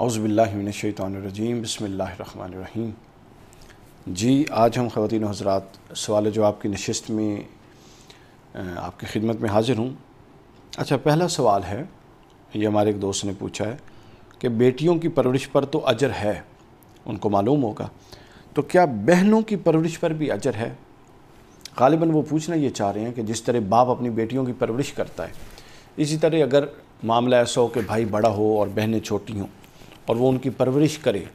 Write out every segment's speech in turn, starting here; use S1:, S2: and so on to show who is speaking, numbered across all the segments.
S1: अज़बिल्लिनशैतरजीम बसमीम जी आज हम ख़वान हज़रा सवाल जवाब की नशस्त में आपकी खिदमत में हाज़िर हूँ अच्छा पहला सवाल है ये हमारे एक दोस्त ने पूछा है कि बेटियों की परवरिश पर तो अजर है उनको मालूम होगा तो क्या बहनों की परवरिश पर भी अजर है गालिबा वो पूछना ये चाह रहे हैं कि जिस तरह बाप अपनी बेटियों की परवरिश करता है इसी तरह अगर मामला ऐसा हो कि भाई बड़ा हो और बहनें छोटी हों और वो उनकी परवरिश करे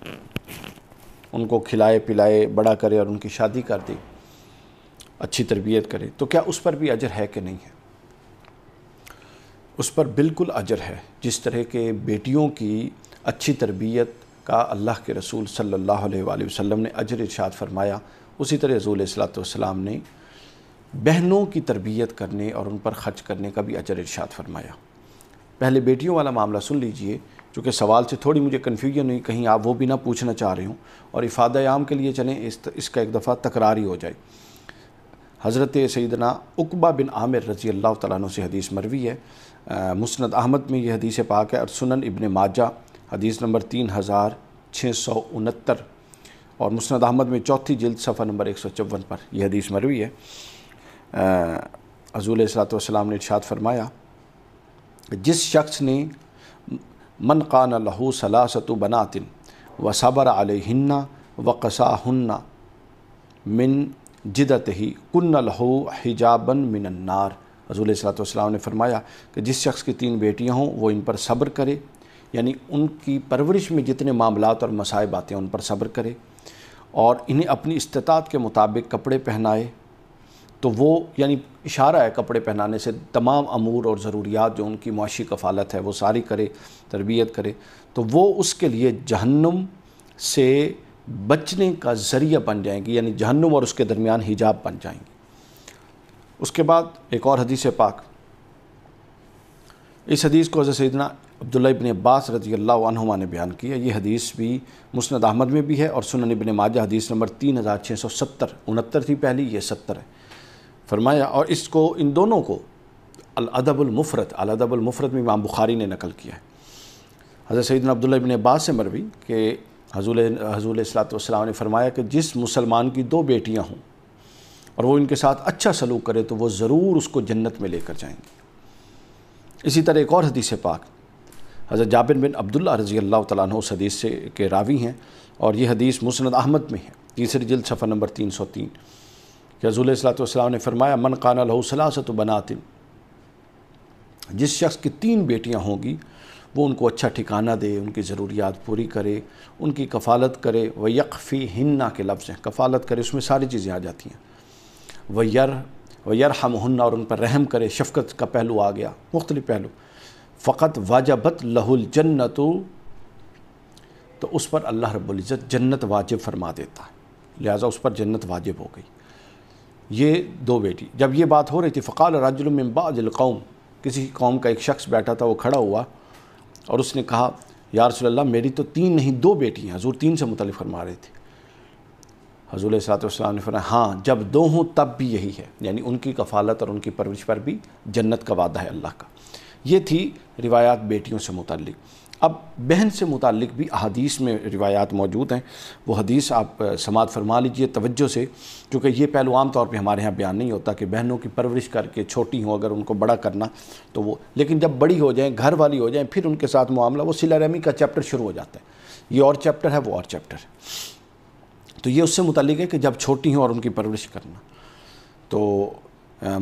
S1: उनको खिलाए पिलाए बड़ा करे और उनकी शादी कर दे अच्छी तरबियत करे तो क्या उस पर भी अजर है कि नहीं है उस पर बिल्कुल अजर है जिस तरह के बेटियों की अच्छी तरबियत का अल्लाह के रसूल सल्लल्लाहु अलैहि वसल्लम ने अजर इरशाद फरमाया उसी तरह रसूल सलाम ने बहनों की तरबियत करने और उन पर ख़र्च करने का भी अजर इरशाद फरमाया पहले बेटियों वाला मामला सुन लीजिए चूँकि सवाल से थोड़ी मुझे कन्फ्यूजन हुई कहीं आप वो भी ना पूछना चाह रहे हो और इफ़ाद आम के लिए चलें इस इसका एक दफ़ा तकरार ही हो जाए हज़रत सैदना उकबा बिन आमिर रजी अल्लाह तु से हदीस मरवी है मुस्त अहमद में यह हदीस पाक है और सुनन इबन माजा हदीस नंबर तीन हज़ार छः सौ उनहत्तर और मुस्ंद अहमद में चौथी जल्द सफ़ा नंबर एक सौ चौवन पर यह हदीस मरवी है हजूल सलात ने इर्शाद फरमाया जिस शख्स ने मन कान लहू सलासत बनातिन व सबर हन्ना व कसाहन्ना मिन जिदत ही कन्न लहू हिजाबन मिनन्नार रजूल सलाम ने फरमाया कि जिस शख्स की तीन बेटियाँ हों वो इन पर सब्र करे यानी उनकी परवरिश में जितने मामला और मसाइब आते हैं उन पर सब्र करे और इन्हें अपनी इस्तात के मुताबिक कपड़े पहनाए तो वो यानी इशारा है कपड़े पहनाने से तमाम अमूर और ज़रूरियात जो उनकी मुशी कफालत है वो सारी करे तरबियत करे तो वो उसके लिए जहन्नुम से बचने का ज़रिया बन जाएंगी यानी जहन्नुम और उसके दरमियान हिजाब बन जाएंगी उसके बाद एक और हदीस पाक इस हदीस को हज़रत सैदना अब्दुल्ला इबन अब्बास रजी अल्लाह ने बयान किया ये हदीस भी मुस्नद अहमद में भी है और सुनन इबन माजा हदीस नंबर तीन हज़ार छः सौ सत्तर उनहत्तर थी पहली ये सत्तर है फरमाया और इसको इन दोनों को अलअदबुलमफ़रत अलअदबुलमफ़रत में इमाम बुखारी ने नकल किया है हज़रत सईदन अब्दुल्ल इबन अब्बास से मरवी के हजूल हजूल सलाम ने फरमाया कि जिस मुसलमान की दो बेटियाँ हों और वो इनके साथ अच्छा सलूक करे तो वो ज़रूर उसको जन्नत में लेकर जाएंगे इसी तरह एक और हदीस पाक हज़रत जाबिर बिन अब्दुल्ला रजी अल्लाह तला उस हदीस से के रावी हैं और ये हदीस मुसनद अहमद में है तीसरी जल्द सफ़र नंबर तीन सौ तीन कि हजूल सलाम ने फरमाया मन काना लहूसला से तो बनातिन जिस शख्स की तीन बेटियाँ होंगी वो उनको अच्छा ठिकाना दे उनकी ज़रूरियात पूरी करे उनकी कफ़ालत करे व यकफ़ी हिन्ना के लफ्ज़ हैं कफ़ालत करे उसमें सारी चीज़ें आ जाती हैं व यर व यर हम हन्ना और उन पर रहम करे शफकत का पहलू आ गया मुख्तलि पहलू फ़कत वाजबत लहुल जन्नत तो उस पर अल्लाह रब्ज़त जन्नत वाजिब फरमा देता है लिहाजा उस पर जन्नत वाजिब हो गई ये दो बेटी जब ये बात हो रही थी फ़काल रजुलबाज़लकौम किसी कौम का एक शख्स बैठा था वो खड़ा हुआ और उसने कहा यार सल्ला मेरी तो तीन नहीं दो बेटी हैं हजूर तीन से मुतल फरमा रहे थे हजूल सलाम ने फरमाया हाँ जब दो हों तब भी यही है यानी उनकी कफालत और उनकी परवरिश पर भी जन्नत का वादा है अल्लाह का ये थी रिवायात बेटियों से मुतलिक़ अब बहन से मुतल भी अदीस में रिवायात मौजूद हैं वो हदीस आप समात फरमा लीजिए तवज्जो से क्योंकि ये पहलू आम तौर पर हमारे यहाँ बयान नहीं होता कि बहनों की परवरिश करके छोटी हों अगर उनको बड़ा करना तो वो लेकिन जब बड़ी हो जाएँ घर वाली हो जाएँ फिर उनके साथ मामला वो सिला रहमी का चैप्टर शुरू हो जाता है ये और चैप्टर है वो और चैप्टर है तो ये उससे मुतलिक है कि जब छोटी हों और उनकी परवरिश करना तो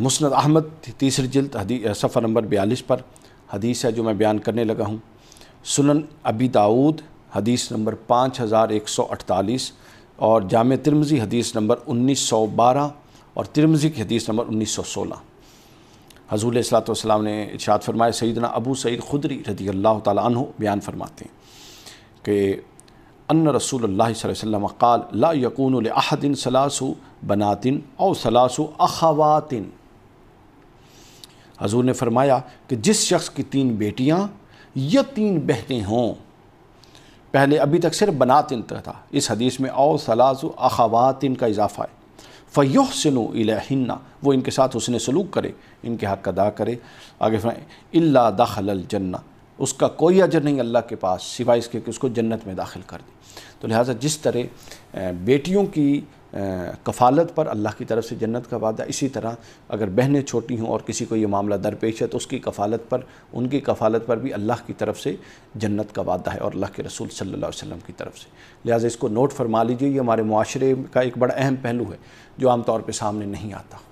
S1: मुस्ंद अहमद तीसरी जल्द सफ़र नंबर बयालीस पर हदीस है जो मैं बयान करने लगा हूँ सुनन अबी दाऊद हदीस नंबर पाँच हज़ार एक सौ अड़तालीस और जाम तिरमजी हदीस नंबर उन्नीस सौ बारह और तिरमजी की हदीस नंबर उन्नीस सौ सोलह हजूल सलाम ने इर्शाद फरमाया सईदना अबू सईद खुदरी रदी अल्लाह तु बयान फरमाते हैं कि अन रसूल वसम ला यकून अहदिन सलासु बनातिन और सलासु अखवातिन हजूर ने फरमाया कि जिस शख्स की तीन बेटियाँ ये तीन बहनें हों पहले अभी तक सिर्फ बनातिन तक था इस हदीस में और सलाज अखवातिन इनका इजाफ़ा है फ़ैह सनु इलाहिन्ना वो इनके साथ उसने सलूक करे इनके हक अदा करे आगे अल्ला दाखल जन्ना उसका कोई अजर नहीं अल्लाह के पास सिवाय इसके कि उसको जन्नत में दाखिल कर दी तो लिहाजा जिस तरह बेटियों की कफ़ालत पर अल्लाह की तरफ से जन्नत का वादा इसी तरह अगर बहनें छोटी हों और किसी को ये मामला दरपेश है तो उसकी कफ़ालत पर उनकी कफ़ालत पर भी अल्लाह की तरफ से जन्नत का वादा है और अल्लाह के रसूल सल्लल्लाहु अलैहि वसल्लम की तरफ से लिहाजा इसको नोट फरमा लीजिए ये हमारे माशरे का एक बड़ा अहम पहलू है जो आमतौर पर सामने नहीं आता